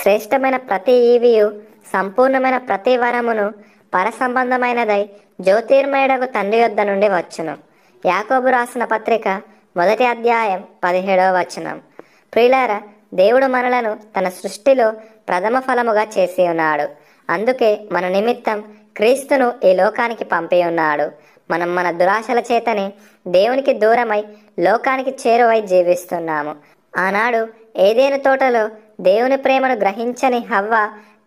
శ్రేష్టమైన ప్రతి ఈవియు సంపూర్ణమైన ప్రతి వరమును పరసంబంధమైనదై జ్యోతిర్మయుడకు తండ్రి యొద్ద నుండి వచ్చును యాకోబు రాసిన పత్రిక మొదటి అధ్యాయం పదిహేడవ వచనం ప్రియులార దేవుడు మనలను తన సృష్టిలో ప్రథమ ఫలముగా చేసి ఉన్నాడు అందుకే మన నిమిత్తం క్రీస్తును ఈ లోకానికి పంపి ఉన్నాడు మనం మన దురాశల చేతనే దేవునికి దూరమై లోకానికి చేరువై జీవిస్తున్నాము ఆనాడు ఏదేను తోటలో దేవుని ప్రేమను గ్రహించని హవ్వ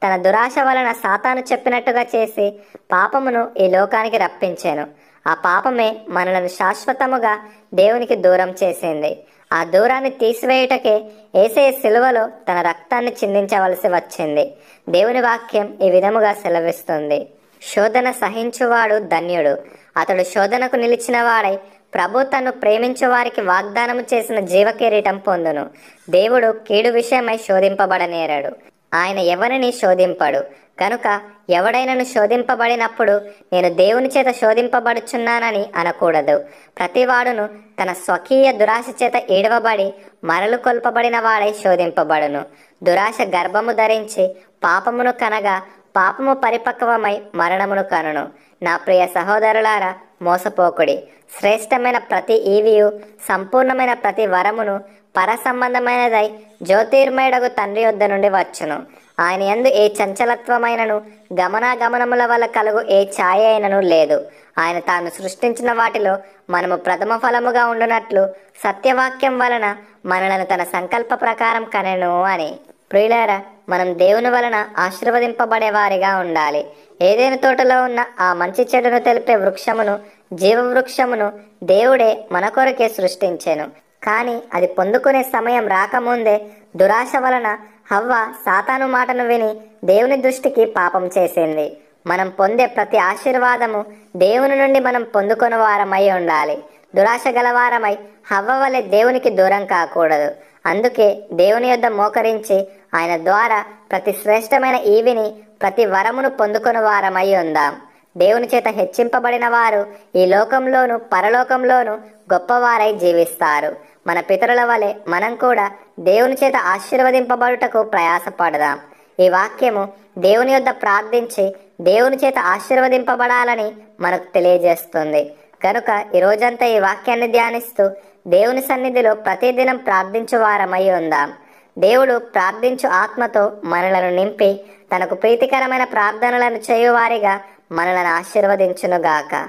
తన దురాశ వలన సాతాను చెప్పినట్టుగా చేసి పాపమును ఈ లోకానికి రప్పించాను ఆ పాపమే మనలను శాశ్వతముగా దేవునికి దూరం చేసింది ఆ దూరాన్ని తీసివేయుటకే ఏసే శిలువలో తన రక్తాన్ని చిందించవలసి వచ్చింది దేవుని వాక్యం ఈ విధముగా సెలవిస్తుంది శోధన సహించువాడు ధన్యుడు అతడు శోధనకు నిలిచిన వాడై ప్రభు తను ప్రేమించు వారికి వాగ్దానము చేసిన జీవ కిరీటం పొందును దేవుడు కీడు విషయమై శోధింపబడనేరాడు ఆయన ఎవరిని శోధింపడు కనుక ఎవడైనను శోధింపబడినప్పుడు నేను దేవుని చేత శోధింపబడుచున్నానని అనకూడదు ప్రతివాడును తన స్వకీయ దురాశ చేత ఏడవబడి మరలు కొల్పబడిన వాడై శోధింపబడును దురాశ గర్భము ధరించి పాపమును కనగా పాపము పరిపక్వమై మరణమును కనును నా ప్రియ సహోదరులారా మోసపోకుడి శ్రేష్టమైన ప్రతి ఈవియు సంపూర్ణమైన ప్రతి వరమును పరసంబంధమైనదై జ్యోతిర్మయుడకు తండ్రి యొద్ద నుండి వచ్చును ఆయన ఎందు ఏ చంచలత్వమైనను గమనాగమనముల వల్ల కలుగు ఏ ఛాయ అయినను లేదు ఆయన తాను సృష్టించిన వాటిలో మనము ప్రథమ ఫలముగా ఉండునట్లు సత్యవాక్యం వలన మనలను తన సంకల్ప ప్రకారం కనెను అని ప్రియులారా మనం దేవుని వలన ఆశీర్వదింపబడేవారిగా ఉండాలి ఏదైనా తోటలో ఉన్న ఆ మంచి చెడును తెలిపే వృక్షమును జీవవృక్షమును దేవుడే మన కొరకే సృష్టించాను కానీ అది పొందుకునే సమయం రాకముందే దురాశ వలన హవ్వ సాతాను మాటను విని దేవుని దృష్టికి పాపం చేసింది మనం పొందే ప్రతి ఆశీర్వాదము దేవుని నుండి మనం పొందుకున్న వారమై ఉండాలి దురాశ గలవారమై హవ్వ వలె దేవునికి దూరం కాకూడదు అందుకే దేవుని యొద్ద మోకరించి ఆయన ద్వారా ప్రతి శ్రేష్టమైన ఈవిని ప్రతి వరమును పొందుకున్న వారమై ఉందాం దేవుని చేత హెచ్చింపబడిన వారు ఈ లోకంలోను పరలోకంలోను గొప్పవారై జీవిస్తారు మన పితరుల వలె మనం కూడా దేవుని చేత ఆశీర్వదింపబడుటకు ప్రయాసపడదాం ఈ వాక్యము దేవుని యొద్ద ప్రార్థించి దేవుని చేత ఆశీర్వదింపబడాలని మనకు తెలియజేస్తుంది కనుక ఈ రోజంతా ఈ వాక్యాన్ని ధ్యానిస్తూ దేవుని సన్నిధిలో ప్రతిదినం ప్రార్థించు వారమై ఉందాం దేవుడు ప్రార్థించు ఆత్మతో మనలను నింపి తనకు ప్రీతికరమైన ప్రార్థనలను చేయువారిగా మనలను ఆశీర్వదించునుగాక